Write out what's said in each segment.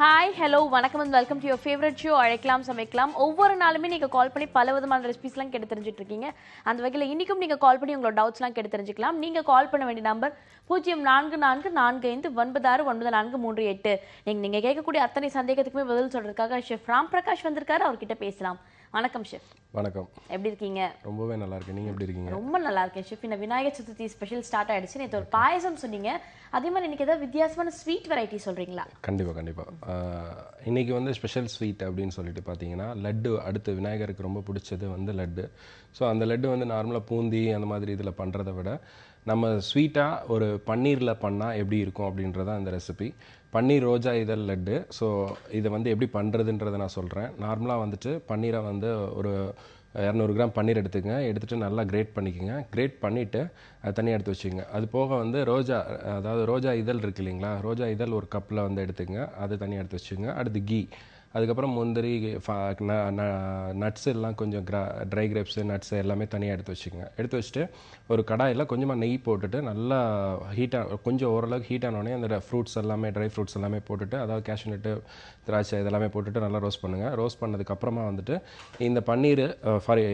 hi hello வணக்கம் and welcome to your favourite show அழைக்கலாம் சமைக்கலாம் ஒவ்வொரு நாளுமே நீங்கள் கால் பண்ணி பல விதமான ரெசிபிஸ்லாம் கெடுத்து தெரிஞ்சுட்டு இருக்கீங்க அந்த வகையில் இன்றைக்கும் நீங்கள் கால் பண்ணி உங்களோட டவுட்ஸ்லாம் கெடு தெரிஞ்சுக்கலாம் நீங்கள் கால் பண்ண வேண்டிய நம்பர் பூஜ்ஜியம் நான்கு நான்கு நான்கு ஐந்து ஒன்பது ஆறு ஒன்பது நான்கு மூன்று எட்டு நீங்கள் நீங்கள் கேட்கக்கூடிய அத்தனை சந்தேகத்துக்குமே பதில் சொல்கிறதுக்காக ஷெஃப் ராம் பிரகாஷ் வந்திருக்காரு அவர்கிட்ட பேசலாம் வணக்கம் ஷெஃப் வணக்கம் எப்படி இருக்கீங்க ரொம்பவே நல்லா இருக்கேன் நீங்கள் எப்படி இருக்கீங்க ரொம்ப நல்லா இருக்கேன் ஷெஃப் இந்த விநாயகர் சதுர்த்தி ஸ்பெஷல் ஸ்டார்ட் ஆயிடுச்சு நேற்று ஒரு பாயசம் சொன்னீங்க அதே மாதிரி இன்னைக்கு ஏதாவது வித்தியாசமான ஸ்வீட் வெரைட்டி சொல்கிறீங்களா கண்டிப்பாக கண்டிப்பாக இன்னைக்கு வந்து ஸ்பெஷல் ஸ்வீட் அப்படின்னு சொல்லிட்டு பார்த்தீங்கன்னா லட்டு அடுத்து விநாயகருக்கு ரொம்ப பிடிச்சது வந்து லட்டு ஸோ அந்த லட்டு வந்து நார்மலாக பூந்தி அந்த மாதிரி இதில் பண்ணுறதை விட நம்ம ஸ்வீட்டாக ஒரு பன்னீரில் பண்ணால் எப்படி இருக்கும் அப்படின்றத அந்த ரெசிபி பன்னீர் ரோஜா இதழ் லட்டு ஸோ இதை வந்து எப்படி பண்ணுறதுன்றதை நான் சொல்கிறேன் நார்மலாக வந்துட்டு பன்னீரை வந்து ஒரு இரநூறு கிராம் பன்னீர் எடுத்துக்கங்க எடுத்துகிட்டு நல்லா கிரேட் பண்ணிக்கோங்க கிரேட் பண்ணிவிட்டு அது தனியாக எடுத்து வச்சுக்கோங்க அது போக வந்து ரோஜா அதாவது ரோஜா இதழ் இருக்குது இல்லைங்களா ரோஜா இதழ் ஒரு கப்பில் வந்து எடுத்துக்கங்க அது தனியாக எடுத்து வச்சுக்கோங்க அடுத்து கீ அதுக்கப்புறம் முந்திரி நட்ஸ் எல்லாம் கொஞ்சம் கிரா ட்ரை கிரேப்ஸு நட்ஸு எல்லாமே தனியாக எடுத்து வச்சுக்கோங்க எடுத்து வச்சுட்டு ஒரு கடாயில் கொஞ்சமாக நெய் போட்டுட்டு நல்லா ஹீட்டாக கொஞ்சம் ஓரளவுக்கு ஹீட் ஆனோடனே அந்த ஃப்ரூட்ஸ் எல்லாமே ட்ரை ஃப்ரூட்ஸ் எல்லாமே போட்டுட்டு அதாவது கேஷ்யூநட்டு திராட்சை இதெல்லாமே போட்டுட்டு நல்லா ரோஸ்ட் பண்ணுங்கள் ரோஸ்ட் பண்ணதுக்கப்புறமா வந்துட்டு இந்த பன்னீர் ஃபாரி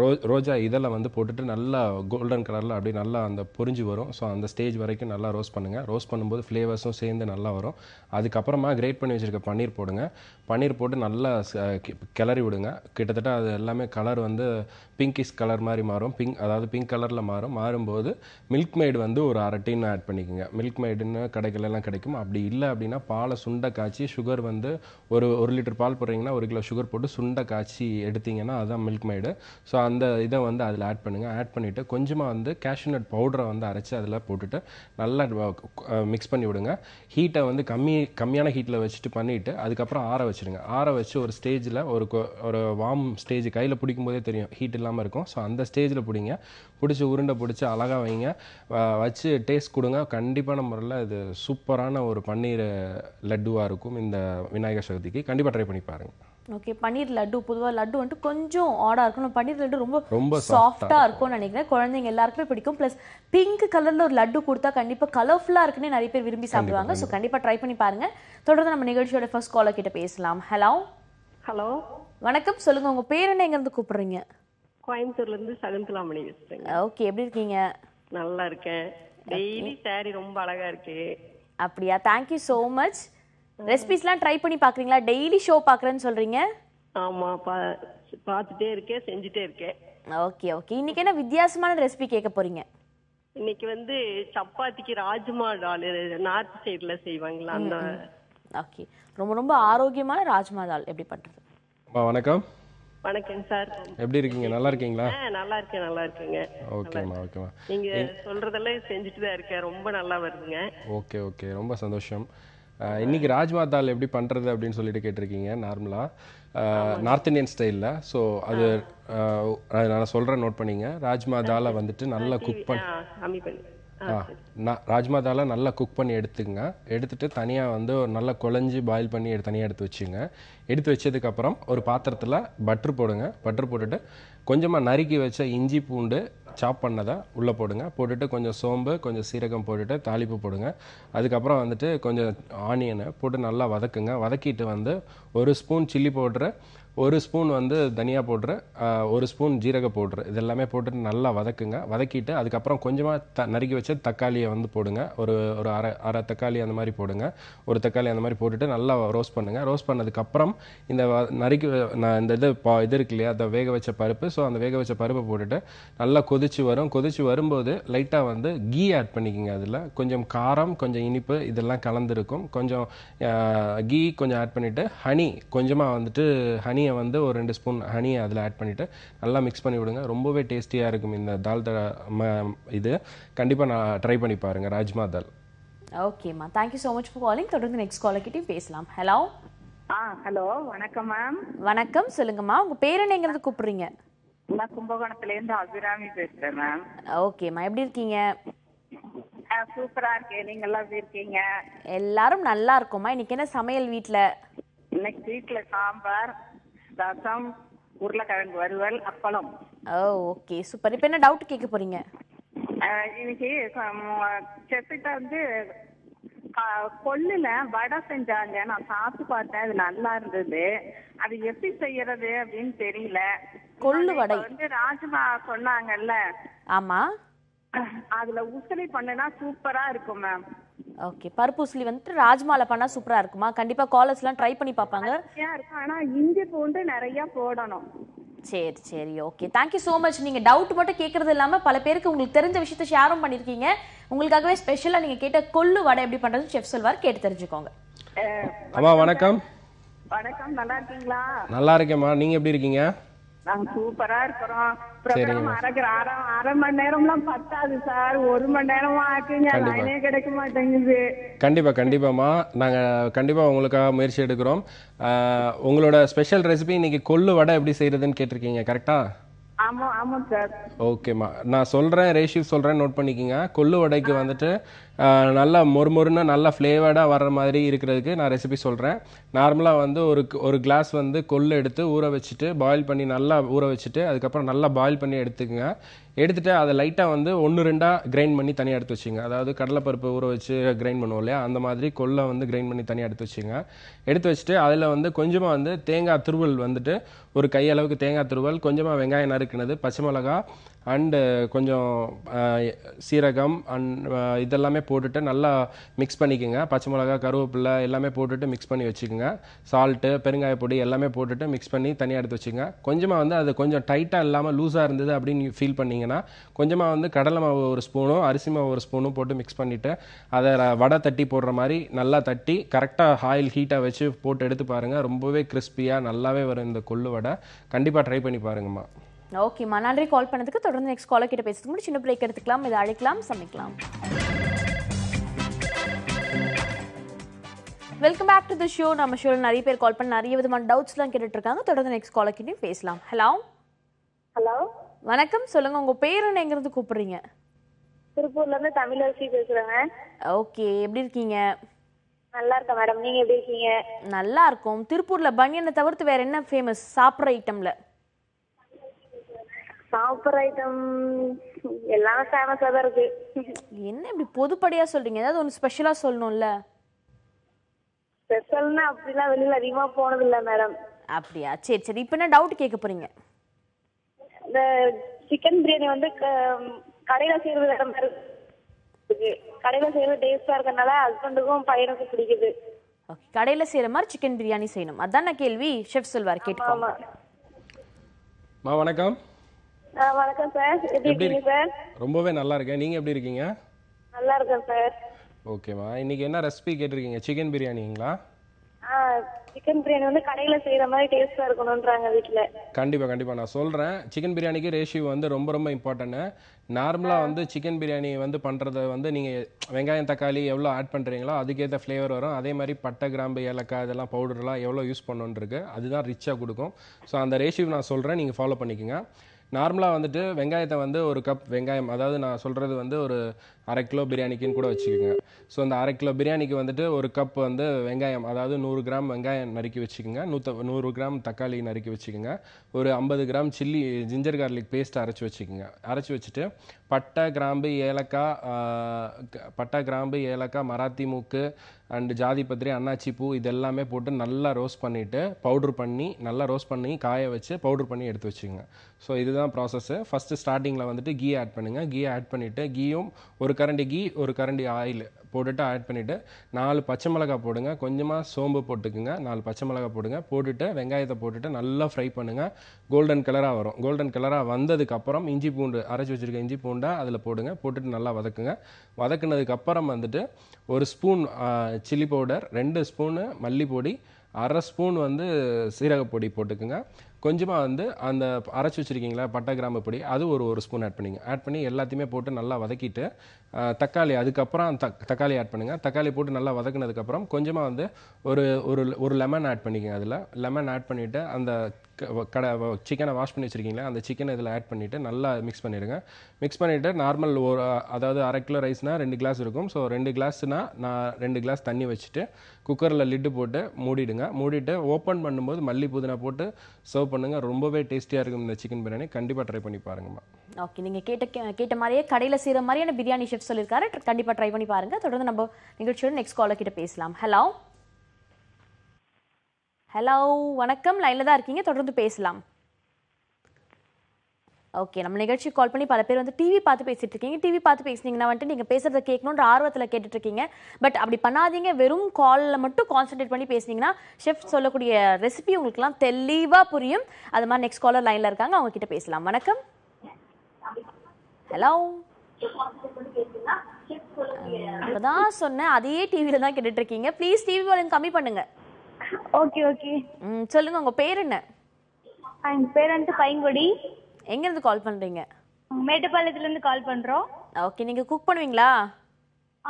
ரோ ரோஜா இதெல்லாம் வந்து போட்டுட்டு நல்லா கோல்டன் கலரில் அப்படியே நல்லா அந்த பொறிஞ்சு வரும் ஸோ அந்த ஸ்டேஜ் வரைக்கும் நல்லா ரோஸ்ட் பண்ணுங்கள் ரோஸ்ட் பண்ணும்போது ஃப்ளேவர்ஸும் சேர்ந்து நல்லா வரும் அதுக்கப்புறமா கிரேட் பண்ணி வச்சுருக்க பன்னீர் போடுங்க பன்னீர் போட்டு நல்லா கிளறி விடுங்க கிட்டத்தட்ட அது எல்லாமே கலர் வந்து பிங்கிஷ் கலர் மாதிரி மாறும் பிங்க் அதாவது பிங்க் கலரில் மாறும் மாறும்போது மில்க் மெய்டு வந்து ஒரு அரை டீன் ஆட் பண்ணிக்கோங்க மில்க் மெய்டுன்னு கடைகளெல்லாம் கிடைக்கும் அப்படி இல்லை அப்படின்னா பாலை சுண்டை காய்ச்சி சுகர் வந்து ஒரு ஒரு லிட்டர் பால் போடுறீங்கன்னா ஒரு கிலோ சுகர் போட்டு சுண்டை காய்ச்சி எடுத்திங்கன்னா அதுதான் மில்க் மெய்டு ஸோ அந்த இதை வந்து அதில் ஆட் பண்ணுங்கள் ஆட் பண்ணிவிட்டு கொஞ்சமாக வந்து கேஷ்யூநட் பவுடரை வந்து அரைச்சி அதில் போட்டுட்டு நல்லா மிக்ஸ் பண்ணி விடுங்க ஹீட்டை வந்து கம்மி கம்மியான ஹீட்டில் வச்சுட்டு பண்ணிவிட்டு அதுக்கப்புறம் ஆற வச்சு வச்சுருங்க ஆற வச்சு ஒரு ஸ்டேஜில் ஒரு ஒரு வார்ம் ஸ்டேஜ் கையில் பிடிக்கும் போதே தெரியும் ஹீட் இல்லாமல் இருக்கும் ஸோ அந்த ஸ்டேஜில் பிடிங்க பிடிச்சி உருண்டை பிடிச்சி அழகாக வைங்க வச்சு டேஸ்ட் கொடுங்க கண்டிப்பாக முறையில் இது சூப்பரான ஒரு பன்னீர் லட்டுவாக இருக்கும் இந்த விநாயகர் சதுர்த்திக்கு கண்டிப்பாக ட்ரை பண்ணி பாருங்கள் ஓகே பன்னீர் லட்டு பொதுவாக லட்டு வந்துட்டு கொஞ்சம் ஆடாக இருக்கும் பன்னீர் லட்டு ரொம்ப ரொம்ப சாஃப்டாக இருக்கும்னு நினைக்கிறேன் குழந்தைங்க எல்லாருக்குமே பிடிக்கும் ப்ளஸ் பிங்க் கலரில் ஒரு லட்டு கொடுத்தா கண்டிப்பாக கலர்ஃபுல்லாக இருக்குன்னு நிறைய பேர் விரும்பி சாப்பிடுவாங்க ஸோ கண்டிப்பாக ட்ரை பண்ணி பாருங்கள் தொடர்ந்து நம்ம நிகழ்ச்சியோட ஃபர்ஸ்ட் காலர் கிட்ட பேசலாம் ஹலோ ஹலோ வணக்கம் சொல்லுங்கள் உங்கள் பேர் என்ன எங்கேருந்து கூப்பிட்றீங்க கோயம்புத்தூர்லேருந்து சகுந்தலாமணி பேசுகிறேங்க ஓகே எப்படி இருக்கீங்க நல்லா இருக்கேன் டெய்லி சாரி ரொம்ப அழகாக இருக்கு அப்படியா தேங்க்யூ ஸோ மச் ரெசிபிஸ்லாம் ட்ரை பண்ணி பாக்குறீங்களா டெய்லி ஷோ பாக்குறேன்னு சொல்றீங்க ஆமா பா பார்த்துட்டே இருக்கேன் செஞ்சுட்டே இருக்கேன் ஓகே ஓகே இன்னைக்கு என்ன வித்தியாசமான ரெசிபி கேட்க போறீங்க இன்னைக்கு வந்து சப்பாத்திக்கு ராஜ்மா டால் நார்த் சைடுல செய்வாங்களா அந்த ஓகே ரொம்ப ரொம்ப ஆரோக்கியமான ராஜ்மா தால் எப்படி பண்றது வணக்கம் வணக்கம் சார் எப்படி இருக்கீங்க நல்லா இருக்கீங்களா நல்லா இருக்கேன் நல்லா இருக்கேங்க ஓகேமா ஓகேமா நீங்க சொல்றதெல்லாம் செஞ்சுட்டு தான் இருக்கேன் ரொம்ப நல்லா வருதுங்க ஓகே ஓகே ரொம்ப சந்தோஷம் இன்னைக்கு ராஜ்மா தால் எப்படி பண்றது அப்படின்னு சொல்லிட்டு கேட்டிருக்கீங்க நார்மலா நார்த் இந்தியன் ஸ்டைலில் ஸோ அது நான் சொல்கிறேன் நோட் பண்ணிங்க ராஜ்மா தாலை வந்துட்டு நல்லா குக் பண்ணி நான் ராஜ்மா தாலாம் நல்லா குக் பண்ணி எடுத்துங்க எடுத்துட்டு தனியாக வந்து ஒரு நல்லா குழஞ்சி பாயில் பண்ணி தனியாக எடுத்து வச்சுங்க எடுத்து வச்சதுக்கப்புறம் ஒரு பாத்திரத்தில் பட்ரு போடுங்க பட்ரு போட்டுட்டு கொஞ்சமாக நறுக்கி வச்ச இஞ்சி பூண்டு சாப் பண்ணதை உள்ளே போடுங்க போட்டுட்டு கொஞ்சம் சோம்பு கொஞ்சம் சீரகம் போட்டுட்டு தாளிப்பு போடுங்க அதுக்கப்புறம் வந்துட்டு கொஞ்சம் ஆனியனை போட்டு நல்லா வதக்குங்க வதக்கிட்டு வந்து ஒரு ஸ்பூன் சில்லி பவுட்ரு ஒரு ஸ்பூன் வந்து தனியாக போடுற ஒரு ஸ்பூன் ஜீரக பவுட்ரு இது எல்லாமே நல்லா வதக்குங்க வதக்கிட்டு அதுக்கப்புறம் கொஞ்சமாக த நறுக்கி வச்ச தக்காளியை வந்து போடுங்க ஒரு ஒரு அரை அரை தக்காளி அந்த மாதிரி போடுங்க ஒரு தக்காளி அந்த மாதிரி போட்டுட்டு நல்லா ரோஸ்ட் பண்ணுங்கள் ரோஸ்ட் பண்ணதுக்கப்புறம் இந்த நறுக்கி இந்த இது பா இது இருக்கு இல்லையா அதை வேக வச்ச பருப்பு ஸோ அந்த வேக வச்ச பருப்பை போட்டுட்டு நல்லா கொதிச்சு வரும் கொதிச்சு வரும்போது லைட்டாக வந்து கீ ஆட் பண்ணிக்கோங்க அதில் கொஞ்சம் காரம் கொஞ்சம் இனிப்பு இதெல்லாம் கலந்துருக்கும் கொஞ்சம் கீ கொஞ்சம் ஆட் பண்ணிவிட்டு ஹனி கொஞ்சமாக வந்துட்டு ஹனி ஹனியை வந்து ஒரு ரெண்டு ஸ்பூன் ஹனியை அதில் ஆட் பண்ணிவிட்டு நல்லா மிக்ஸ் பண்ணி விடுங்க ரொம்பவே டேஸ்டியாக இருக்கும் இந்த தால் தடா இது கண்டிப்பாக நான் ட்ரை பண்ணி பாருங்கள் ராஜ்மா தால் ஓகேம்மா thank you so much for calling தொடர்ந்து நெக்ஸ்ட் காலர்கிட்டையும் பேசலாம் ஹலோ ஆ ஹலோ வணக்கம் மேம் வணக்கம் சொல்லுங்கம்மா உங்கள் பேர் என்னங்கிறது கூப்பிடுறீங்க நான் கும்பகோணத்துலேருந்து அபிராமி பேசுகிறேன் மேம் ஓகேம்மா எப்படி இருக்கீங்க சூப்பரா இருக்கேன் நீங்க எல்லாம் எப்படி இருக்கீங்க எல்லாரும் நல்லா இருக்கும்மா இன்னைக்கு என்ன சமையல் வீட்ல இன்னைக்கு வீட்ல சாம்பார் ரசம் உருளைக்கிழங்கு வறுவல் அப்பளம் ஓ ஓகே சூப்பர் இப்போ என்ன டவுட் கேட்க போறீங்க இன்னைக்கு செப்பிட்ட வந்து கொல்லுல வடை செஞ்சாங்க நான் சாப்பிட்டு பார்த்தேன் அது நல்லா இருந்தது அது எப்படி செய்யறது அப்படின்னு தெரியல கொள்ளு வடை வந்து ராஜ்மா சொன்னாங்கல்ல ஆமா அதுல உசலி பண்ணுனா சூப்பரா இருக்கும் மேம் ஓகே பருப்பூசிலி வந்துட்டு ராஜ்மால பண்ணா சூப்பரா இருக்குமா கண்டிப்பா காலர்ஸ் ட்ரை பண்ணி பாப்பாங்க ஆனா இஞ்சி பூண்டு நிறைய போடணும் சரி சரி ஓகே தேங்க்யூ ஸோ மச் நீங்கள் டவுட் மட்டும் கேட்கறது இல்லாமல் பல பேருக்கு உங்களுக்கு தெரிஞ்ச விஷயத்த ஷேரும் பண்ணியிருக்கீங்க உங்களுக்காகவே ஸ்பெஷலாக நீங்கள் கேட்ட கொள்ளு வடை எப்படி பண்ணுறது செஃப் சொல்வார் கேட்டு தெரிஞ்சுக்கோங்க அம்மா வணக்கம் வணக்கம் நல்லா இருக்கீங்களா நல்லா இருக்கேம்மா நீங்கள் எப்படி இருக்கீங்க நாங்க சூப்பரா இருக்கிறோம் அரை அரை மணி எல்லாம் பத்தாது சார் ஒரு மணி நேரம் ஆச்சுங்க கிடைக்க மாட்டேங்குது கண்டிப்பா கண்டிப்பாமா நாங்க கண்டிப்பா உங்களுக்காக முயற்சி எடுக்கிறோம் உங்களோட ஸ்பெஷல் ரெசிபி இன்னைக்கு கொள்ளு வடை எப்படி செய்யறதுன்னு கேட்டிருக்கீங்க கரெக்டா ஆமாம் ஆமாம் சார் ஓகேம்மா நான் சொல்கிறேன் ரேஷிவ் சொல்கிறேன் நோட் பண்ணிக்கோங்க கொள்ளு வடைக்கு வந்துட்டு நல்லா மொறுமொறுன்னு நல்லா ஃப்ளேவர்டாக வர்ற மாதிரி இருக்கிறதுக்கு நான் ரெசிபி சொல்கிறேன் நார்மலாக வந்து ஒரு ஒரு கிளாஸ் வந்து கொள்ளு எடுத்து ஊற வச்சுட்டு பாயில் பண்ணி நல்லா ஊற வச்சுட்டு அதுக்கப்புறம் நல்லா பாயில் பண்ணி எடுத்துக்கோங்க எடுத்துகிட்டு அதை லைட்டாக வந்து ஒன்று ரெண்டாக கிரைண்ட் பண்ணி தனியாக எடுத்து வச்சுங்க அதாவது கடலைப்பருப்பு ஊற வச்சு கிரைண்ட் பண்ணுவோம் இல்லையா அந்த மாதிரி கொல்லை வந்து கிரைண்ட் பண்ணி தனியாக எடுத்து வச்சுங்க எடுத்து வச்சுட்டு அதில் வந்து கொஞ்சமாக வந்து தேங்காய் துருவல் வந்துட்டு ஒரு கையளவுக்கு தேங்காய் துருவல் கொஞ்சமாக வெங்காயம் நறுக்கினது பச்சை மிளகா அண்டு uh, கொஞ்சம் uh, சீரகம் அண்ட் uh, இதெல்லாமே போட்டுட்டு நல்லா மிக்ஸ் பண்ணிக்கோங்க பச்சை மிளகா கருவேப்பிலை எல்லாமே போட்டுட்டு மிக்ஸ் பண்ணி வச்சுக்கோங்க சால்ட்டு பெருங்காய பொடி எல்லாமே போட்டுட்டு மிக்ஸ் பண்ணி தனியாக எடுத்து வச்சுங்க கொஞ்சமாக வந்து அது கொஞ்சம் டைட்டாக இல்லாமல் லூஸாக இருந்தது அப்படின்னு ஃபீல் பண்ணிங்கன்னா கொஞ்சமாக வந்து கடலை மாவு ஒரு ஸ்பூனும் அரிசி மாவு ஒரு ஸ்பூனும் போட்டு மிக்ஸ் பண்ணிவிட்டு அதை வடை தட்டி போடுற மாதிரி நல்லா தட்டி கரெக்டாக ஆயில் ஹீட்டாக வச்சு போட்டு எடுத்து பாருங்கள் ரொம்பவே கிறிஸ்பியாக நல்லாவே வரும் இந்த கொள்ளு வடை கண்டிப்பாக ட்ரை பண்ணி பாருங்கம்மா ஓகேம்மா நன்றி கால் பண்ணதுக்கு தொடர்ந்து நெக்ஸ்ட் காலர் கிட்ட பேசுறதுக்கு முன்னாடி சின்ன பிரேக் எடுத்துக்கலாம் இதை அழைக்கலாம் சமைக்கலாம் welcome back to the show நம்ம ஷோவில் நிறைய பேர் கால் பண்ணி நிறைய விதமான டவுட்ஸ்லாம் இருக்காங்க தொடர்ந்து நெக்ஸ்ட் காலர் கிட்டையும் பேசலாம் ஹலோ ஹலோ வணக்கம் சொல்லுங்க உங்க பேர் என்ன எங்கிறது கூப்பிடுறீங்க திருப்பூர்ல இருந்து தமிழரசி பேசுறேன் ஓகே எப்படி இருக்கீங்க நல்லா இருக்கேன் மேடம் நீங்க எப்படி இருக்கீங்க நல்லா இருக்கும் திருப்பூர்ல பனியனை தவிர்த்து வேற என்ன ஃபேமஸ் சாப்பிட்ற ஐட்டம்ல ஐட்டம் எல்லாமே இருக்கு என்ன இப்படி சொல்றீங்க ஏதாவது ஸ்பெஷலா சொல்லணும்ல ஸ்பெஷல்னா அப்படிலாம் வெளியில அதிகமா மேடம் அப்படியா சரி சரி என்ன டவுட் கேட்க போறீங்க இந்த சிக்கன் பிரியாணி வந்து கடையில செய்யறது மாதிரி செய்யறது இருக்கறனால பிடிக்குது ஓகே கடையில செய்யற மாதிரி சிக்கன் பிரியாணி செய்யணும் அதான் கேள்வி செஃப் சொல்வார் கேட்டுக்கோங்க வணக்கம் வணக்கம் சார் எப்படி இருக்கீங்க சார் ரொம்பவே நல்லா இருக்கேன் நீங்க எப்படி இருக்கீங்க நல்லா இருக்கேன் சார் ஓகேம்மா இன்னைக்கு என்ன ரெசிபி கேட்டிருக்கீங்க சிக்கன் பிரியாணிங்களா சிக்கன் பிரியாணி வந்து கடையில் செய்யற மாதிரி டேஸ்டா இருக்கணும்ன்றாங்க வீட்ல கண்டிப்பா கண்டிப்பா நான் சொல்கிறேன் சிக்கன் பிரியாணிக்கு ரேஷியோ வந்து ரொம்ப ரொம்ப இம்பார்ட்டன்ட் நார்மலாக வந்து சிக்கன் பிரியாணி வந்து பண்றத வந்து நீங்கள் வெங்காயம் தக்காளி எவ்வளோ ஆட் பண்ணுறீங்களோ அதுக்கேற்ற ஃப்ளேவர் வரும் அதே மாதிரி பட்டை கிராம்பு ஏலக்காய் இதெல்லாம் பவுடர்லாம் எவ்வளோ யூஸ் பண்ணணுன்னு அதுதான் ரிச்சாக கொடுக்கும் ஸோ அந்த ரேஷியோ நான் சொல்கிறேன் நீங்கள் ஃபாலோ பண்ணிக்கோங்க நார்மலாக வந்துட்டு வெங்காயத்தை வந்து ஒரு கப் வெங்காயம் அதாவது நான் சொல்கிறது வந்து ஒரு அரை கிலோ பிரியாணிக்குன்னு கூட வச்சுக்கோங்க ஸோ அந்த அரை கிலோ பிரியாணிக்கு வந்துட்டு ஒரு கப் வந்து வெங்காயம் அதாவது நூறு கிராம் வெங்காயம் நறுக்கி வச்சுக்கோங்க நூற்ற நூறு கிராம் தக்காளி நறுக்கி வச்சுக்கோங்க ஒரு ஐம்பது gram chilli ginger garlic paste அரைச்சி வச்சுக்கோங்க அரைச்சி வச்சுட்டு பட்டை கிராம்பு ஏலக்காய் பட்டை கிராம்பு ஏலக்காய் மராத்தி மூக்கு அண்டு ஜாதிபத்திரி அன்னாச்சி பூ இதெல்லாமே போட்டு நல்லா ரோஸ்ட் பண்ணிவிட்டு பவுட்ரு பண்ணி நல்லா ரோஸ்ட் பண்ணி காய வச்சு பவுட்ரு பண்ணி எடுத்து வச்சுக்கோங்க ஸோ இது இதுதான் ப்ராசஸ்ஸு ஃபஸ்ட்டு ஸ்டார்டிங்கில் வந்துட்டு கீ ஆட் பண்ணுங்கள் கீ ஆட் பண்ணிவிட்டு கீயும் ஒரு கரண்டி கீ ஒரு கரண்டி ஆயில் போட்டுட்டு ஆட் பண்ணிவிட்டு நாலு பச்சை மிளகாய் போடுங்க கொஞ்சமாக சோம்பு போட்டுக்குங்க நாலு பச்சை மிளகாய் போடுங்க போட்டுட்டு வெங்காயத்தை போட்டுட்டு நல்லா ஃப்ரை பண்ணுங்கள் கோல்டன் கலராக வரும் கோல்டன் கலராக வந்ததுக்கப்புறம் இஞ்சி பூண்டு அரைச்சி வச்சுருக்க இஞ்சி பூண்டை அதில் போடுங்க போட்டுட்டு நல்லா வதக்குங்க வதக்குனதுக்கப்புறம் வந்துட்டு ஒரு ஸ்பூன் சில்லி பவுடர் ரெண்டு ஸ்பூனு மல்லிப்பொடி அரை ஸ்பூன் வந்து சீரகப்பொடி போட்டுக்குங்க கொஞ்சமாக வந்து அந்த அரைச்சி வச்சுருக்கீங்களா பட்டை கிராம்பு பொடி அது ஒரு ஒரு ஸ்பூன் ஆட் பண்ணிங்க ஆட் பண்ணி எல்லாத்தையுமே போட்டு நல்லா வதக்கிட்டு தக்காளி அதுக்கப்புறம் தக் தக்காளி ஆட் பண்ணுங்கள் தக்காளி போட்டு நல்லா வதக்குனதுக்கப்புறம் கொஞ்சமாக வந்து ஒரு ஒரு ஒரு லெமன் ஆட் பண்ணிக்கங்க அதில் லெமன் ஆட் பண்ணிவிட்டு அந்த கடை சிக்கனை வாஷ் பண்ணி வச்சுருக்கீங்களா அந்த சிக்கனை இதில் ஆட் பண்ணிவிட்டு நல்லா மிக்ஸ் பண்ணிடுங்க மிக்ஸ் பண்ணிவிட்டு நார்மல் ஒரு அதாவது அரை கிலோ ரைஸ்னால் ரெண்டு கிளாஸ் இருக்கும் ஸோ ரெண்டு கிளாஸ்னால் நான் ரெண்டு கிளாஸ் தண்ணி வச்சுட்டு குக்கரில் லிட்டு போட்டு மூடிடுங்க மூடிட்டு ஓப்பன் பண்ணும்போது மல்லி புதினா போட்டு சர்வ் பண்ணுங்கள் ரொம்பவே டேஸ்டியாக இருக்கும் இந்த சிக்கன் பிரியாணி கண்டிப்பாக ட்ரை பண்ணி பாருங்கம்மா ஓகே நீங்கள் கேட்ட கேட்ட மாதிரியே கடையில் செய்கிற மாதிரியான பிரியாணி ஷெஃப் சொல்லியிருக்காரு கண்டிப்பாக ட்ரை பண்ணி பாருங்கள் தொடர்ந்து நம்ம நிகழ்ச்சியோட நெக்ஸ்ட் காலர் கிட்ட பேசலாம் ஹலோ ஹலோ வணக்கம் லைனில் தான் இருக்கீங்க தொடர்ந்து பேசலாம் ஓகே நம்ம நிகழ்ச்சி கால் பண்ணி பல பேர் வந்து டிவி பார்த்து பேசிட்டு இருக்கீங்க டிவி பார்த்து பேசினீங்கன்னா வந்துட்டு நீங்கள் பேசுறத கேட்கணும்னு ஆர்வத்தில் கேட்டுட்டு இருக்கீங்க பட் அப்படி பண்ணாதீங்க வெறும் காலில் மட்டும் கான்சென்ட்ரேட் பண்ணி பேசினீங்கன்னா ஷெஃப் சொல்லக்கூடிய ரெசிபி உங்களுக்குலாம் தெளிவாக புரியும் அது மாதிரி நெக்ஸ்ட் காலர் லைனில் இருக்காங்க அவங்க கிட்ட பேசலாம் வணக்கம் ஹலோ தான் சொன்னேன் அதே டிவியில தான் கேட்டுட்டு இருக்கீங்க ப்ளீஸ் டிவி வாலியூம் கம்மி பண்ணுங்க ஓகே ஓகே ம் சொல்லுங்க உங்க பேர் என்ன என் பேர் வந்துட்டு பைங்கொடி எங்க இருந்து கால் பண்றீங்க மேட்டுப்பாளையத்துல இருந்து கால் பண்றோம் ஓகே நீங்க குக் பண்ணுவீங்களா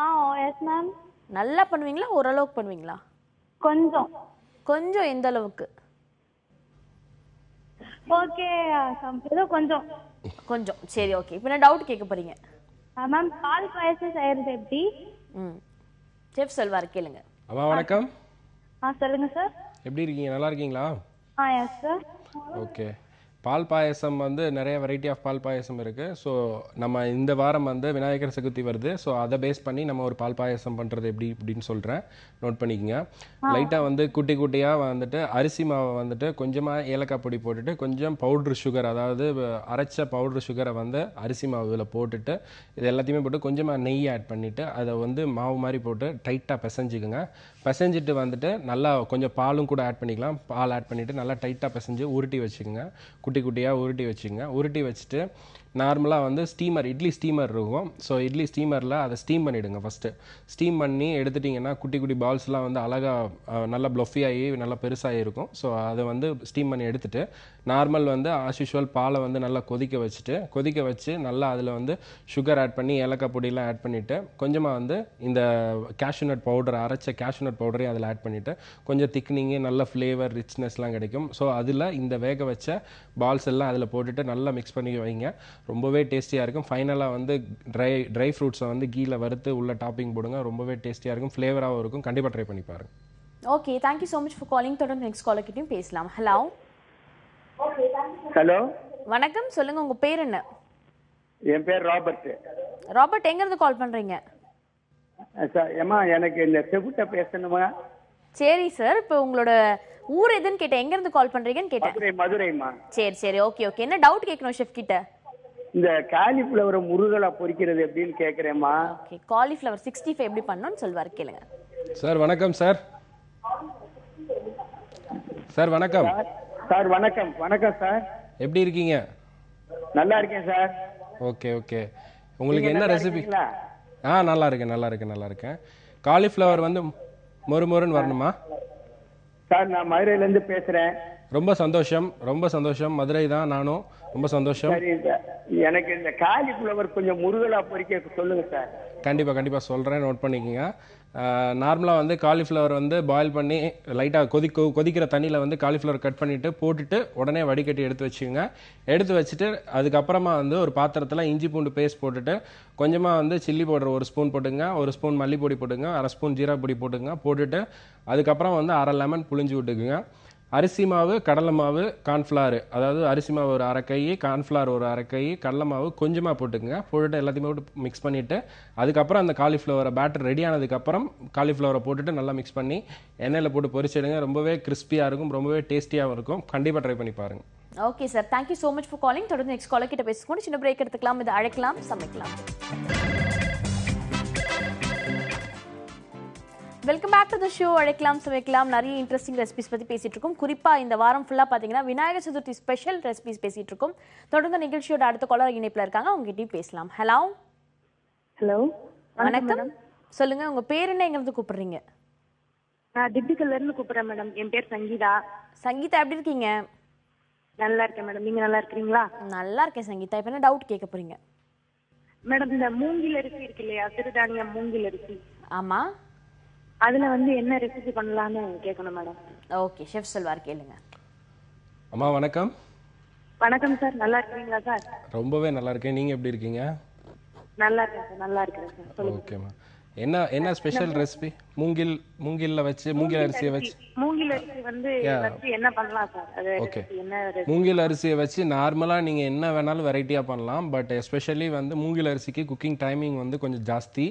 ஆ எஸ் மேம் நல்லா பண்ணுவீங்களா ஓரளவுக்கு பண்ணுவீங்களா கொஞ்சம் கொஞ்சம் எந்த அளவுக்கு ஓகே ஏதோ கொஞ்சம் கொஞ்சம் சரி ஓகே இப்போ நான் டவுட் கேட்க போறீங்க மேம் பால் பாயசம் செய்யறது எப்படி ம் செஃப் செல்வார் கேளுங்க அம்மா வணக்கம் ஆ சொல்லுங்க சார் எப்படி இருக்கீங்க நல்லா இருக்கீங்களா ஆ எஸ் சார் ஓகே பால் பாயசம் வந்து நிறைய வெரைட்டி ஆஃப் பால் பாயசம் இருக்குது ஸோ நம்ம இந்த வாரம் வந்து விநாயகர் சதுர்த்தி வருது ஸோ அதை பேஸ் பண்ணி நம்ம ஒரு பால் பாயசம் பண்ணுறது எப்படி அப்படின்னு சொல்கிறேன் நோட் பண்ணிக்கோங்க லைட்டாக வந்து குட்டி குட்டியாக வந்துட்டு அரிசி மாவை வந்துட்டு கொஞ்சமாக ஏலக்காய் பொடி போட்டுட்டு கொஞ்சம் பவுட்ரு சுகர் அதாவது அரைச்ச பவுட்ரு சுகரை வந்து அரிசி மாவு இதில் போட்டுட்டு இது எல்லாத்தையுமே போட்டு கொஞ்சமாக நெய் ஆட் பண்ணிவிட்டு அதை வந்து மாவு மாதிரி போட்டு டைட்டாக பிசைஞ்சிக்கோங்க பிசைஞ்சிட்டு வந்துட்டு நல்லா கொஞ்சம் பாலும் கூட ஆட் பண்ணிக்கலாம் பால் ஆட் பண்ணிவிட்டு நல்லா டைட்டாக பிசைஞ்சு உருட்டி வச்சுக்கோங்க குட்டி குட்டியாக உருட்டி வச்சுங்க உருட்டி வச்சுட்டு நார்மலாக வந்து ஸ்டீமர் இட்லி ஸ்டீமர் இருக்கும் ஸோ இட்லி ஸ்டீமரில் அதை ஸ்டீம் பண்ணிவிடுங்க ஃபஸ்ட்டு ஸ்டீம் பண்ணி எடுத்துட்டிங்கன்னா குட்டி குட்டி பால்ஸ்லாம் வந்து அழகாக நல்லா ப்ளஃபியாகி நல்லா பெருசாக இருக்கும் ஸோ அதை வந்து ஸ்டீம் பண்ணி எடுத்துகிட்டு நார்மல் வந்து ஆஸ்யூஷுவல் பாலை வந்து நல்லா கொதிக்க வச்சுட்டு கொதிக்க வச்சு நல்லா அதில் வந்து சுகர் ஆட் பண்ணி ஏலக்காய் பொடியெலாம் ஆட் பண்ணிவிட்டு கொஞ்சமாக வந்து இந்த கேஷ்யூநட் பவுடர் அரைச்ச கேஷ்யூநட் பவுடரையும் அதில் ஆட் பண்ணிவிட்டு கொஞ்சம் திக்னிங்கு நல்ல ஃப்ளேவர் ரிச்னஸ்லாம் கிடைக்கும் ஸோ அதில் இந்த வேக வச்ச பால்ஸ் எல்லாம் அதில் போட்டுட்டு நல்லா மிக்ஸ் பண்ணி வைங்க ரொம்பவே டேஸ்டியாக இருக்கும் ஃபைனலாக வந்து ட்ரை ட்ரை ஃப்ரூட்ஸை வந்து கீழே வறுத்து உள்ள டாப்பிங் போடுங்க ரொம்பவே டேஸ்டியாக இருக்கும் ஃப்ளேவராகவும் இருக்கும் கண்டிப்பாக ட்ரை பண்ணி பாருங்க okay thank you so much for calling தொடர்ந்து நெக்ஸ்ட் காலர் கிட்டையும் பேசலாம் ஹலோ ஹலோ வணக்கம் சொல்லுங்க உங்க பேர் என்ன என் பேர் ராபர்ட் ராபர்ட் எங்க இருந்து கால் பண்றீங்க சார் ஏமா எனக்கு இந்த செவுட்ட பேசணுமா சரி சார் இப்போ உங்களோட ஊர் எதுன்னு கேட்டேன் எங்க இருந்து கால் பண்றீங்கன்னு கேட்டேன் மதுரைமா சரி சரி ஓகே ஓகே என்ன டவுட் கேட்கணும் ஷெஃப் கிட்ட இந்த காலிஃப்ளவர் முருகலா பொரிக்கிறது எப்படின்னு கேக்குறேம்மா ஓகே காலிஃப்ளவர் ஃபைவ் எப்படி பண்ணனும்னு சொல்வார் கேளுங்க சார் வணக்கம் சார் சார் வணக்கம் சார் வணக்கம் வணக்கம் சார் எப்படி இருக்கீங்க நல்லா இருக்கேன் சார் ஓகே ஓகே உங்களுக்கு என்ன ரெசிபி ஆ நல்லா இருக்கேன் நல்லா இருக்கேன் நல்லா இருக்கேன் காலிஃப்ளவர் வந்து மொறு மொறுன்னு வரணுமா சார் நான் மதுரையில இருந்து பேசுறேன் ரொம்ப சந்தோஷம் ரொம்ப சந்தோஷம் மதுரை தான் நானும் ரொம்ப சந்தோஷம் சார் எனக்கு இந்த காலிஃப்ளவர் கொஞ்சம் முருகலா பொறிக்க சொல்லுங்க சார் கண்டிப்பாக கண்டிப்பாக சொல்கிறேன் நோட் பண்ணிக்கோங்க நார்மலாக வந்து காலிஃப்ளவர் வந்து பாயில் பண்ணி லைட்டாக கொதி கொதிக்கிற தண்ணியில் வந்து காலிஃப்ளவர் கட் பண்ணிவிட்டு போட்டுட்டு உடனே வடிகட்டி எடுத்து வச்சுக்கோங்க எடுத்து வச்சுட்டு அதுக்கப்புறமா வந்து ஒரு பாத்திரத்தில் இஞ்சி பூண்டு பேஸ்ட் போட்டுட்டு கொஞ்சமாக வந்து சில்லி பவுடர் ஒரு ஸ்பூன் போட்டுங்க ஒரு ஸ்பூன் மல்லிப்பொடி போட்டுங்க அரை ஸ்பூன் ஜீரா பொடி போட்டுங்க போட்டுட்டு அதுக்கப்புறம் வந்து அரை லெமன் புளிஞ்சு விட்டுக்குங்க அரிசி மாவு கடலை மாவு கார்ன்ஃப்ளாரு அதாவது அரிசி மாவு ஒரு அரைக்கை கான்ஃப்ளார் ஒரு அரைக்கை கடலை மாவு கொஞ்சமாக போட்டுக்கோங்க போட்டுட்டு எல்லாத்தையுமே போட்டு மிக்ஸ் பண்ணிவிட்டு அதுக்கப்புறம் அந்த காலிஃப்ளவரை பேட்டர் ரெடி ஆனதுக்கப்புறம் காலிஃப்ளவரை போட்டுட்டு நல்லா மிக்ஸ் பண்ணி எண்ணெயில் போட்டு பொரிச்சிடுங்க ரொம்பவே கிறிஸ்பியாக இருக்கும் ரொம்பவே டேஸ்டியாகவும் இருக்கும் கண்டிப்பாக ட்ரை பண்ணி பாருங்கள் okay sir thank you so much for calling தொடர்ந்து நெக்ஸ்ட் காலர் கிட்ட பேசிக்கொண்டு சின்ன பிரேக் எடுத்துக்கலாம் இதை அழைக்கலாம் சமைக்கலாம் welcome back to the show அழைக்கலாம் சமைக்கலாம் நிறைய இன்ட்ரெஸ்டிங் ரெசிபிஸ் பற்றி பேசிகிட்டு இருக்கோம் குறிப்பாக இந்த வாரம் ஃபுல்லாக பார்த்தீங்கன்னா விநாயகர் சதுர்த்தி ஸ்பெஷல் ரெசிபிஸ் பேசிகிட்டு இருக்கோம் தொடர்ந்து நிகழ்ச்சியோட அடுத்த காலர் இணைப்பில் இருக்காங்க அவங்ககிட்டயும் பேசலாம் ஹலோ ஹலோ வணக்கம் சொல்லுங்க உங்க பேர் என்ன எங்கிறது கூப்பிடுறீங்க நான் திண்டுக்கல்ல இருந்து கூப்பிடுறேன் மேடம் என் பேர் சங்கீதா சங்கீதா எப்படி இருக்கீங்க நல்லா இருக்கேன் மேடம் நீங்க நல்லா இருக்கீங்களா நல்லா இருக்கேன் சங்கீதா இப்போ என்ன டவுட் கேட்க போறீங்க மேடம் இந்த மூங்கில் அரிசி இருக்கு இல்லையா சிறுதானியம் மூங்கில் அரிசி ஆமா அதுல வந்து என்ன ரெசிபி பண்ணலாம்னு கேட்கணும் மேடம் ஓகே ஷெஃப் செல்வார் கேளுங்க அம்மா வணக்கம் வணக்கம் சார் நல்லா இருக்கீங்களா சார் ரொம்பவே நல்லா இருக்கேன் நீங்க எப்படி இருக்கீங்க நல்லா இருக்கேன் சார் நல்லா இருக்கேன் சார் ஓகேம்மா என்ன என்ன ஸ்பெஷல் ரெசிபி மூங்கில் மூங்கில்ல வச்சு மூங்கில் அரிசியை வச்சு மூங்கில் அரிசி வந்து என்ன பண்ணலாம் சார் அது ஓகே மூங்கில் அரிசியை வச்சு நார்மலா நீங்க என்ன வேணாலும் வெரைட்டியா பண்ணலாம் பட் எஸ்பெஷலி வந்து மூங்கில் அரிசிக்கு குக்கிங் டைமிங் வந்து கொஞ்சம் ஜாஸ்தி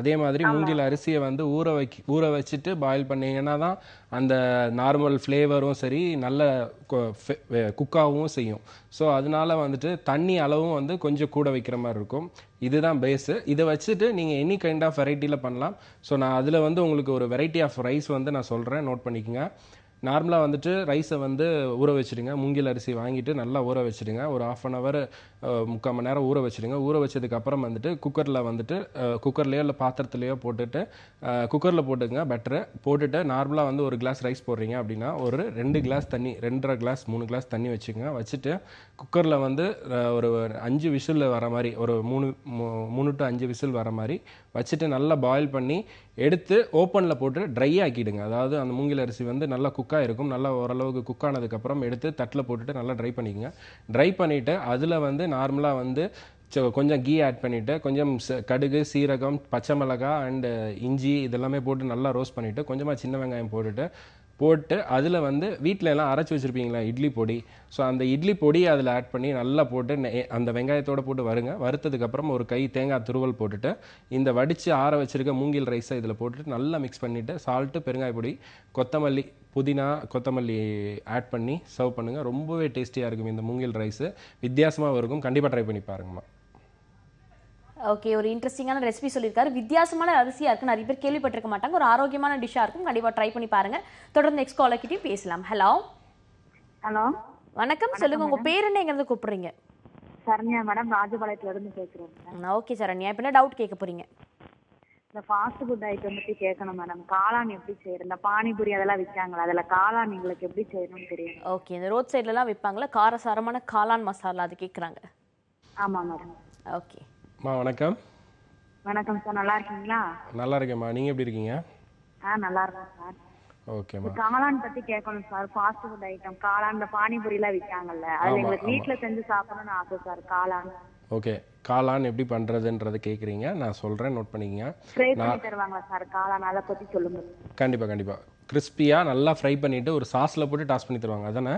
அதே மாதிரி மூங்கில் அரிசியை வந்து ஊற வைக்க ஊற வச்சுட்டு பாயில் பண்ணிங்கன்னா தான் அந்த நார்மல் ஃப்ளேவரும் சரி நல்ல குக்காகவும் செய்யும் ஸோ அதனால வந்துட்டு தண்ணி அளவும் வந்து கொஞ்சம் கூட வைக்கிற மாதிரி இருக்கும் இதுதான் பேஸு இதை வச்சுட்டு நீங்கள் எனி கைண்ட் ஆஃப் வெரைட்டியில் பண்ணலாம் ஸோ நான் அதில் வந்து உங்களுக்கு ஒரு வெரைட்டி ஆஃப் ரைஸ் வந்து நான் சொல்கிறேன் நோட் பண்ணிக்கோங்க நார்மலாக வந்துட்டு ரைஸை வந்து ஊற வச்சுடுங்க மூங்கில் அரிசி வாங்கிட்டு நல்லா ஊற வச்சுடுங்க ஒரு ஆஃப் அன் ஹவர் முக்கால் மணி நேரம் ஊற வச்சுடுங்க ஊற வச்சதுக்கப்புறம் வந்துட்டு குக்கரில் வந்துட்டு குக்கர்லேயோ இல்லை பாத்திரத்துலேயோ போட்டுட்டு குக்கரில் போட்டுக்கங்க பெட்ரு போட்டுட்டு நார்மலாக வந்து ஒரு கிளாஸ் ரைஸ் போடுறீங்க அப்படின்னா ஒரு ரெண்டு கிளாஸ் தண்ணி ரெண்டரை கிளாஸ் மூணு கிளாஸ் தண்ணி வச்சுக்கோங்க வச்சுட்டு குக்கரில் வந்து ஒரு அஞ்சு விசில் வர மாதிரி ஒரு மூணு மூணு டு அஞ்சு விசில் வர மாதிரி வச்சுட்டு நல்லா பாயில் பண்ணி எடுத்து ஓப்பனில் போட்டு ட்ரை ஆக்கிடுங்க அதாவது அந்த மூங்கில் அரிசி வந்து நல்லா குக் குக்காக இருக்கும் நல்லா ஓரளவுக்கு குக் ஆனதுக்கப்புறம் எடுத்து தட்டில் போட்டுட்டு நல்லா ட்ரை பண்ணிக்கோங்க ட்ரை பண்ணிவிட்டு அதில் வந்து நார்மலாக வந்து ஸோ கொஞ்சம் கீ ஆட் பண்ணிவிட்டு கொஞ்சம் கடுகு சீரகம் பச்சை மிளகா அண்டு இஞ்சி இதெல்லாமே போட்டு நல்லா ரோஸ்ட் பண்ணிவிட்டு கொஞ்சமாக சின்ன வெங்காயம் போட்டுட்டு போட்டு அதில் வந்து வீட்டில் எல்லாம் அரைச்சி வச்சுருப்பீங்களா இட்லி பொடி ஸோ அந்த இட்லி பொடி அதில் ஆட் பண்ணி நல்லா போட்டு அந்த வெங்காயத்தோடு போட்டு வருங்க வறுத்ததுக்கப்புறம் ஒரு கை தேங்காய் துருவல் போட்டுட்டு இந்த வடித்து ஆற வச்சுருக்க மூங்கில் ரைஸை இதில் போட்டுட்டு நல்லா மிக்ஸ் பண்ணிவிட்டு சால்ட்டு பெருங்காய பொடி கொத்தமல்லி புதினா கொத்தமல்லி ஆட் பண்ணி சர்வ் பண்ணுங்கள் ரொம்பவே டேஸ்டியாக இருக்கும் இந்த மூங்கில் ரைஸு வித்தியாசமாக இருக்கும் கண்டிப்பாக ட்ரை பண்ணி பாருங்கம்மா ஓகே ஒரு இன்ட்ரெஸ்டிங்கான ரெசிபி சொல்லியிருக்காரு வித்தியாசமான அரிசியாக இருக்கும் நிறைய பேர் கேள்விப்பட்டிருக்க மாட்டாங்க ஒரு ஆரோக்கியமான டிஷ்ஷாக இருக்கும் கண்டிப்பாக ட்ரை பண்ணி பாருங்கள் தொடர்ந்து நெக்ஸ்ட் காலர்கிட்டையும் பேசலாம் ஹலோ ஹலோ வணக்கம் சொல்லுங்கள் உங்கள் பேர் என்ன எங்கிறது கூப்பிட்றீங்க சரண்யா மேடம் ராஜபாளையத்துல இருந்து ஓகே சரண்யா இப்போ என்ன டவுட் கேட்க போறீங்க இந்த ஃபாஸ்ட் ஃபுட் ஐட்டம் பத்தி கேட்கணும் மேடம் காளான் எப்படி செய்யறது இந்த பானிபூரி அதெல்லாம் விற்காங்களா அதுல காளான் எங்களுக்கு எப்படி செய்யணும்னு தெரியும் ஓகே இந்த ரோட் சைட்ல விற்பாங்களா காரசாரமான காளான் மசாலா அது கேட்குறாங்க ஆமா மேடம் ஓகே மா வணக்கம் வணக்கம் சார் நல்லா இருக்கீங்களா நல்லா இருக்கேம்மா நீங்க எப்படி இருக்கீங்க ஆ நல்லா இருக்கேன் சார் மா காளான் பத்தி கேட்கணும் சார் ஃபாஸ்ட் ஃபுட் ஐட்டம் காளான் இந்த பானிபூரி எல்லாம் விற்காங்கல்ல அது எங்க வீட்ல செஞ்சு சாப்பிடணும்னு ஆசை சார் காளான் ஓகே காளான் எப்படி பண்றதுன்றத கேக்குறீங்க நான் சொல்றேன் நோட் பண்ணிக்கங்க ஃப்ரை பண்ணி தருவாங்க சார் காளான் அத பத்தி சொல்லுங்க கண்டிப்பா கண்டிப்பா கிறிஸ்பியா நல்லா ஃப்ரை பண்ணிட்டு ஒரு சாஸ்ல போட்டு டாஸ் பண்ணி தருவாங்க அதானே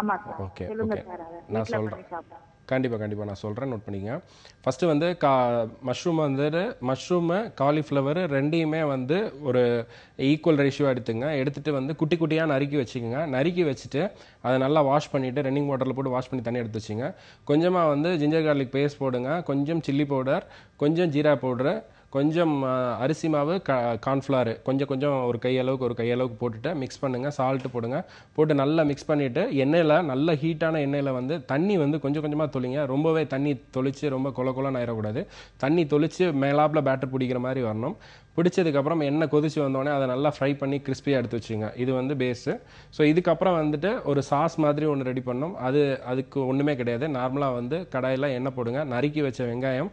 ஆமா சார் ஓகே நான் சொல்றேன் கண்டிப்பாக கண்டிப்பாக நான் சொல்கிறேன் நோட் பண்ணிக்கங்க ஃபஸ்ட்டு வந்து கா மஷ்ரூம் வந்துட்டு மஷ்ரூமு காலிஃப்ளவர் ரெண்டையுமே வந்து ஒரு ஈக்குவல் ரேஷியோ எடுத்துங்க எடுத்துகிட்டு வந்து குட்டி குட்டியாக நறுக்கி வச்சுக்கோங்க நறுக்கி வச்சுட்டு அதை நல்லா வாஷ் பண்ணிவிட்டு ரன்னிங் வாட்டரில் போட்டு வாஷ் பண்ணி தண்ணி எடுத்து வச்சுங்க கொஞ்சமாக வந்து ஜிஞ்சர் கார்லிக் பேஸ்ட் போடுங்க கொஞ்சம் சில்லி பவுடர் கொஞ்சம் ஜீரா பவுடரு கொஞ்சம் அரிசி மாவு க கார்ன்ஃப்ளாரு கொஞ்சம் கொஞ்சம் ஒரு கையளவுக்கு ஒரு கையளவுக்கு போட்டுட்டு மிக்ஸ் பண்ணுங்கள் சால்ட்டு போடுங்க போட்டு நல்லா மிக்ஸ் பண்ணிவிட்டு எண்ணெயில் நல்ல ஹீட்டான எண்ணெயில் வந்து தண்ணி வந்து கொஞ்சம் கொஞ்சமாக தொழிங்க ரொம்பவே தண்ணி தொளிச்சு ரொம்ப கொல கொலன்னு ஆயிடக்கூடாது தண்ணி தொளிச்சு மேலாப்பில் பேட்டர் பிடிக்கிற மாதிரி வரணும் பிடிச்சதுக்கப்புறம் எண்ணெய் கொதிச்சு வந்தோடனே அதை நல்லா ஃப்ரை பண்ணி கிறிஸ்பியாக எடுத்து வச்சுங்க இது வந்து பேஸு ஸோ இதுக்கப்புறம் வந்துட்டு ஒரு சாஸ் மாதிரி ஒன்று ரெடி பண்ணோம் அது அதுக்கு ஒன்றுமே கிடையாது நார்மலாக வந்து கடாயில் எண்ணெய் போடுங்க நறுக்கி வச்ச வெங்காயம்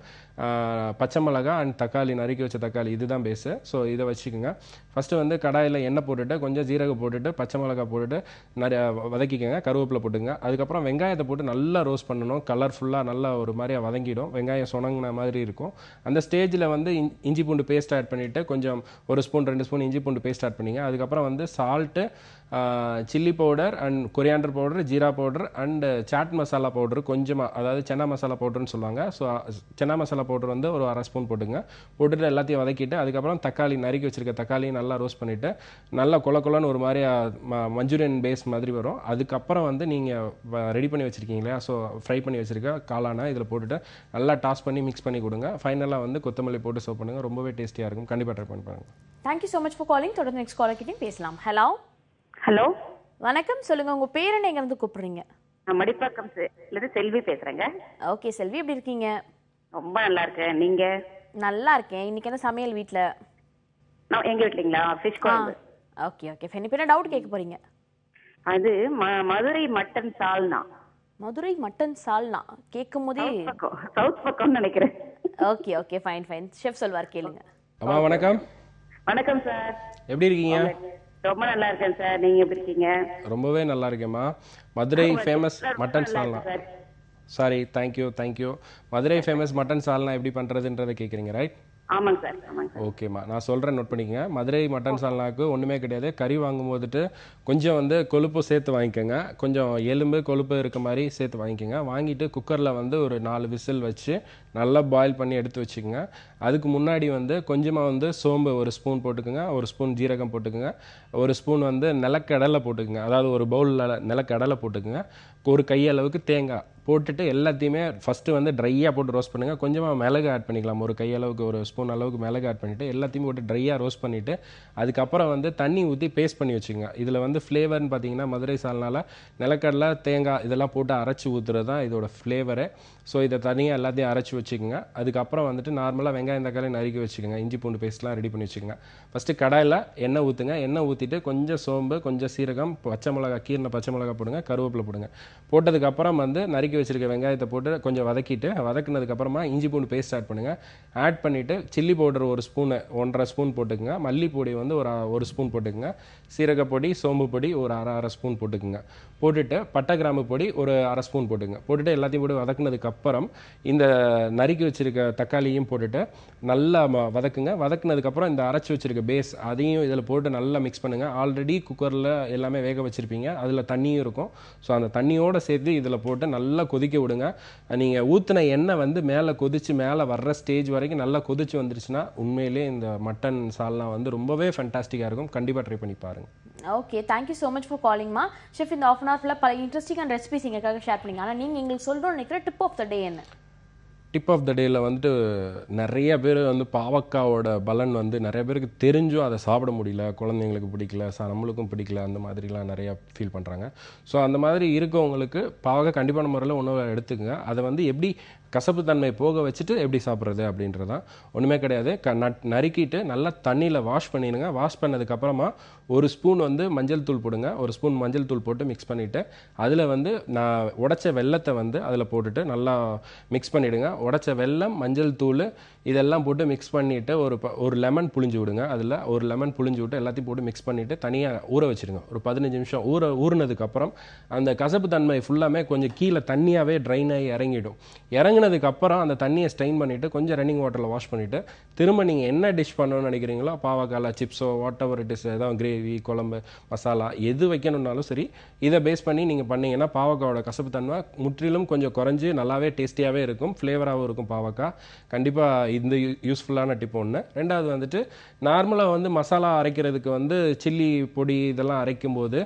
பச்சை மிளகா அண்ட் தக்காளி நறுக்கி வச்ச தக்காளி இதுதான் பேஸு ஸோ இதை வச்சுக்கோங்க ஃபஸ்ட்டு வந்து கடாயில் எண்ணெய் போட்டுட்டு கொஞ்சம் ஜீரகம் போட்டுட்டு பச்சை மிளகா போட்டுட்டு நிறைய வதக்கிக்கோங்க கருவேப்பிலை போட்டுங்க அதுக்கப்புறம் வெங்காயத்தை போட்டு நல்லா ரோஸ்ட் பண்ணணும் கலர்ஃபுல்லாக நல்லா ஒரு மாதிரியாக வதங்கிடும் வெங்காயம் சுணங்கின மாதிரி இருக்கும் அந்த ஸ்டேஜில் வந்து இஞ்சி பூண்டு பேஸ்ட் ஆட் பண்ணிவிட்டு கொஞ்சம் ஒரு ஸ்பூன் ரெண்டு ஸ்பூன் இஞ்சி பூண்டு பேஸ்ட் ஆட் பண்ணிங்க அதுக்கப்புறம் வந்து salt chilli powder and coriander powder jeera powder and chaat masala powder கொஞ்சமாக அதாவது சென்னா மசாலா பவுடர்னு சொல்லுவாங்க ஸோ சென்னா மசாலா பவுடர் வந்து ஒரு அரை ஸ்பூன் போட்டுங்க போட்டுட்டு எல்லாத்தையும் வதக்கிட்டு அதுக்கப்புறம் தக்காளி நறுக்கி வச்சுருக்க தக்காளியும் நல்லா ரோஸ்ட் பண்ணிவிட்டு நல்லா கொல கொலன்னு ஒரு மாதிரி ம மஞ்சூரியன் பேஸ் மாதிரி வரும் அதுக்கப்புறம் வந்து நீங்கள் ரெடி பண்ணி வச்சுருக்கீங்க ஸோ ஃப்ரை பண்ணி வச்சுருக்க காளானா இதில் போட்டுட்டு நல்லா டாஸ் பண்ணி மிக்ஸ் பண்ணி கொடுங்க ஃபைனலாக வந்து கொத்தமல்லி போட்டு சர்வ் பண்ணுங்கள் ரொம்பவே டேஸ்டியாக இருக்கும் கண்டிப்பாக ட்ரை பண்ணி பாருங்கள் thank you so much for calling தொடர்ந்து நெக்ஸ்ட் காலர் கிட்டேயும் பேசலாம் ஹலோ ஹலோ வணக்கம் சொல்லுங்க உங்க பேர் என்ன எங்க இருந்து கூப்பிடுறீங்க நான் மடிப்பாக்கம் செல்வி பேசுறேங்க ஓகே செல்வி எப்படி இருக்கீங்க ரொம்ப நல்லா இருக்கேன் நீங்க நல்லா இருக்கேன் இன்னைக்கு என்ன சமையல் வீட்ல நான் எங்க வீட்லங்களா ஃபிஷ் குழம்பு ஓகே ஓகே ஃபெனி பேர் டவுட் கேட்க போறீங்க அது மதுரை மட்டன் சால்னா மதுரை மட்டன் சால்னா கேட்கும்போதே சவுத் பக்கம் நினைக்கிறேன் okay okay fine fine chef சொல்வார் கேளுங்க அம்மா வணக்கம் வணக்கம் சார் எப்படி இருக்கீங்க ரொம்ப நல்லா இருக்கேன் சார் நீங்க எப்படி இருக்கீங்க ரொம்பவே நல்லா இருக்கேம்மா மதுரை ஃபேமஸ் மட்டன் சால்னா sorry thank you thank you Madurai famous mutton சால்னா எப்படி பண்றதுன்றதை கேக்குறீங்க ரைட் ஆமாங்க சார் ஓகேம்மா நான் சொல்கிறேன் நோட் பண்ணிக்கங்க மதுரை மட்டன் சால்னாக்கு ஒன்றுமே கிடையாது கறி வாங்கும் போதுட்டு கொஞ்சம் வந்து கொழுப்பு சேர்த்து வாங்கிக்கோங்க கொஞ்சம் எலும்பு கொழுப்பு இருக்க மாதிரி சேர்த்து வாங்கிக்கோங்க வாங்கிட்டு குக்கரில் வந்து ஒரு நாலு விசில் வச்சு நல்லா பாயில் பண்ணி எடுத்து வச்சுக்கோங்க அதுக்கு முன்னாடி வந்து கொஞ்சமாக வந்து சோம்பு ஒரு ஸ்பூன் போட்டுக்கோங்க ஒரு ஸ்பூன் ஜீரகம் போட்டுக்கோங்க ஒரு ஸ்பூன் வந்து நிலக்கடலை போட்டுக்கோங்க அதாவது ஒரு பவுலில் நிலக்கடலை போட்டுக்கோங்க ஒரு கையளவுக்கு தேங்காய் போட்டுட்டு எல்லாத்தையுமே ஃபஸ்ட்டு வந்து ட்ரையாக போட்டு ரோஸ்ட் பண்ணுங்கள் கொஞ்சமாக மிளகு ஆட் பண்ணிக்கலாம் ஒரு கையளவுக்கு ஒரு ஸ்பூன் அளவுக்கு மிளகு ஆட் பண்ணிவிட்டு எல்லாத்தையும் போட்டு ட்ரையாக ரோஸ்ட் பண்ணிவிட்டு அதுக்கப்புறம் வந்து தண்ணி ஊற்றி பேஸ்ட் பண்ணி வச்சுக்கோங்க இதில் வந்து ஃப்ளேவர்னு பார்த்தீங்கன்னா மதுரை சால்னால் நிலக்கடலை தேங்காய் இதெல்லாம் போட்டு அரைச்சி ஊற்றுறது தான் இதோட ஃப்ளேவரு ஸோ இதை தனியாக எல்லாத்தையும் அரைச்சி வச்சுக்கோங்க அதுக்கப்புறம் வந்துட்டு நார்மலாக வெங்காயம் தக்காளி நறுக்கி வச்சுக்கோங்க இஞ்சி பூண்டு பேஸ்ட்லாம் ரெடி பண்ணி வச்சுக்கோங்க ஃபஸ்ட்டு கடாயில் எண்ணெய் ஊற்றுங்க எண்ணெய் ஊற்றிட்டு கொஞ்சம் சோம்பு கொஞ்சம் சீரகம் பச்சை மிளகா கீரில் பச்சை மிளகா போடுங்க கருவேப்பிலை போடுங்க போட்டதுக்கப்புறம் வந்து நறுக்கி வச்சுருக்க வெங்காயத்தை போட்டு கொஞ்சம் வதக்கிட்டு வதக்குனதுக்கப்புறமா இஞ்சி பூண்டு பேஸ்ட் ஆட் பண்ணுங்கள் ஆட் பண்ணிவிட்டு சில்லி பவுடர் ஒரு ஸ்பூனு ஒன்றரை ஸ்பூன் போட்டுக்குங்க மல்லிப்பொடி வந்து ஒரு ஒரு ஸ்பூன் போட்டுக்குங்க சீரகப்பொடி சோம்பு பொடி ஒரு அரை அரை ஸ்பூன் போட்டுக்குங்க போட்டுட்டு பட்டை கிராம்பு பொடி ஒரு அரை ஸ்பூன் போட்டுங்க போட்டுட்டு எல்லாத்தையும் போட்டு வதக்குனதுக்கப்புறம் இந்த நறுக்கி வச்சுருக்க தக்காளியும் போட்டுட்டு நல்லா வதக்குங்க வதக்குனதுக்கப்புறம் இந்த அரைச்சி வச்சுருக்க பேஸ் அதையும் இதில் போட்டு நல்லா மிக்ஸ் பண்ணுங்கள் ஆல்ரெடி குக்கரில் எல்லாமே வேக வச்சுருப்பீங்க அதில் தண்ணியும் இருக்கும் ஸோ அந்த தண்ணியோடு சேர்த்து இதில் போட்டு நல்லா கொதிக்க விடுங்க நீங்கள் ஊற்றின எண்ணெய் வந்து மேலே கொதித்து மேலே வர்ற ஸ்டேஜ் வரைக்கும் நல்லா கொதித்து வந்துருச்சுன்னா உண்மையிலே இந்த மட்டன் சால்லாம் வந்து ரொம்பவே ஃபண்டாஸ்டிக்காக இருக்கும் கண்டிப்பாக ட்ரை பண்ணி பாருங்கள் okay thank you so much for காலிங்மா ஷெஃப் இந்த ஆஃப் அன் ஹவர் பல இன்ட்ரெஸ்டிங்கான ரெசிபிஸ் எங்களுக்காக ஷேர் பண்ணிங்க ஆனால் நீங்கள் எங்களுக்கு சொல்கிறோம் நினைக்கிறேன் டிப் ஆஃப் த டே என்ன டிப் ஆஃப் த டேயில் வந்துட்டு நிறைய பேர் வந்து பாவக்காவோட பலன் வந்து நிறைய பேருக்கு தெரிஞ்சும் அதை சாப்பிட முடியல குழந்தைங்களுக்கு பிடிக்கல ச நம்மளுக்கும் பிடிக்கல அந்த மாதிரிலாம் நிறையா ஃபீல் பண்ணுறாங்க ஸோ அந்த மாதிரி இருக்கவங்களுக்கு பாவக்காய் கண்டிப்பான முறையில் உணவை எடுத்துக்கங்க அதை வந்து எப்படி கசப்பு தன்மை போக வச்சுட்டு எப்படி சாப்பிட்றது அப்படின்றதான் ஒன்றுமே கிடையாது க நட் நறுக்கிட்டு நல்லா தண்ணியில் வாஷ் பண்ணிடுங்க வாஷ் பண்ணதுக்கப்புறமா ஒரு ஸ்பூன் வந்து மஞ்சள் தூள் போடுங்க ஒரு ஸ்பூன் மஞ்சள் தூள் போட்டு மிக்ஸ் பண்ணிவிட்டு அதில் வந்து நான் உடச்ச வெள்ளத்தை வந்து அதில் போட்டுட்டு நல்லா மிக்ஸ் பண்ணிவிடுங்க உடச்ச வெள்ளம் மஞ்சள் தூள் இதெல்லாம் போட்டு மிக்ஸ் பண்ணிவிட்டு ஒரு ஒரு லெமன் புளிஞ்சு விடுங்க அதில் ஒரு லெமன் புளிஞ்சு விட்டு எல்லாத்தையும் போட்டு மிக்ஸ் பண்ணிவிட்டு தனியாக ஊற வச்சுருங்க ஒரு பதினஞ்சு நிமிஷம் ஊற ஊறினதுக்கப்புறம் அந்த கசப்பு தன்மை ஃபுல்லாமே கொஞ்சம் கீழே தண்ணியாகவே ட்ரைன் ஆகி இறங்கிடும் இறங்கினதுக்கப்புறம் அந்த தண்ணியை ஸ்ட்ரெயின் பண்ணிவிட்டு கொஞ்சம் ரன்னிங் வாட்டரில் வாஷ் பண்ணிவிட்டு திரும்ப நீங்கள் என்ன டிஷ் பண்ணணும்னு நினைக்கிறீங்களோ பாவக்கால சிப்ஸோ வாட் எவர் இட் இஸ் ஏதாவது கிரேவி குழம்பு மசாலா எது வைக்கணுன்னாலும் சரி இதை பேஸ் பண்ணி நீங்கள் பண்ணிங்கன்னா பாவக்காவோட கசப்பு தன்மை முற்றிலும் கொஞ்சம் குறைஞ்சி நல்லாவே டேஸ்டியாகவே இருக்கும் ஃப்ளேவராகவும் இருக்கும் பாவக்காய் கண்டிப்பாக இந்த யூஸ்ஃபுல்லான டிப் ஒன்று ரெண்டாவது வந்துட்டு நார்மலாக வந்து மசாலா அரைக்கிறதுக்கு வந்து சில்லி பொடி இதெல்லாம் அரைக்கும்போது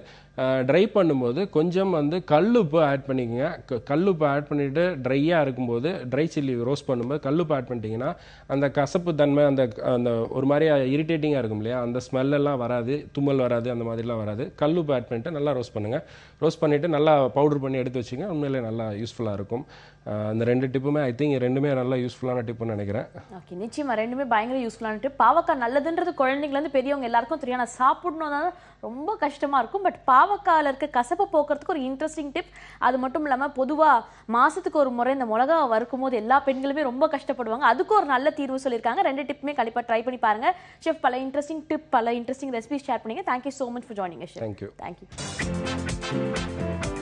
ட்ரை பண்ணும்போது கொஞ்சம் வந்து கல்லுப்பு ஆட் பண்ணிக்கோங்க கல்லுப்பு ஆட் பண்ணிவிட்டு ட்ரையாக இருக்கும்போது ட்ரை சில்லி ரோஸ்ட் பண்ணும்போது கல்லுப்பு ஆட் பண்ணிட்டீங்கன்னா அந்த கசப்பு தன்மை அந்த அந்த ஒரு மாதிரி இரிட்டேட்டிங்காக இருக்கும் இல்லையா அந்த ஸ்மெல்லெல்லாம் வராது தும்மல் வராது அந்த மாதிரிலாம் வராது கல்லுப்பு ஆட் பண்ணிவிட்டு நல்லா ரோஸ்ட் பண்ணுங்கள் ரோஸ்ட் பண்ணிவிட்டு நல்லா பவுடர் பண்ணி எடுத்து வச்சுங்க உண்மையிலே நல்லா யூஸ்ஃபுல்லாக இருக்கும் அந்த ரெண்டு டிப்புமே ஐ திங்க் ரெண்டுமே நல்லா யூஸ்ஃபுல்லான டிப்னு நினைக்கிறேன் ஓகே நிச்சயமாக ரெண்டுமே பயங்கர யூஸ்ஃபுல்லான டிப் பாவக்காய் நல்லதுன்றது குழந்தைங்கலேருந்து பெரியவங்க எல்லாருக்கும் தெரியும் ஆனால் சாப்பிடணும்னா ரொம்ப கஷ்டமாக இருக்கும் பட் பாவக்காயில் இருக்க கசப்பை போக்குறதுக்கு ஒரு இன்ட்ரெஸ்டிங் டிப் அது மட்டும் இல்லாமல் பொதுவாக மாதத்துக்கு ஒரு முறை இந்த மிளகா வறுக்கும் போது எல்லா பெண்களுமே ரொம்ப கஷ்டப்படுவாங்க அதுக்கு ஒரு நல்ல தீர்வு சொல்லியிருக்காங்க ரெண்டு டிப்புமே கண்டிப்பாக ட்ரை பண்ணி பாருங்கள் ஷெஃப் பல இன்ட்ரெஸ்டிங் டிப் பல இன்ட்ரெஸ்டிங் ரெசிபி ஷேர் பண்ணிங்க thank you so much for joining chef thank you thank you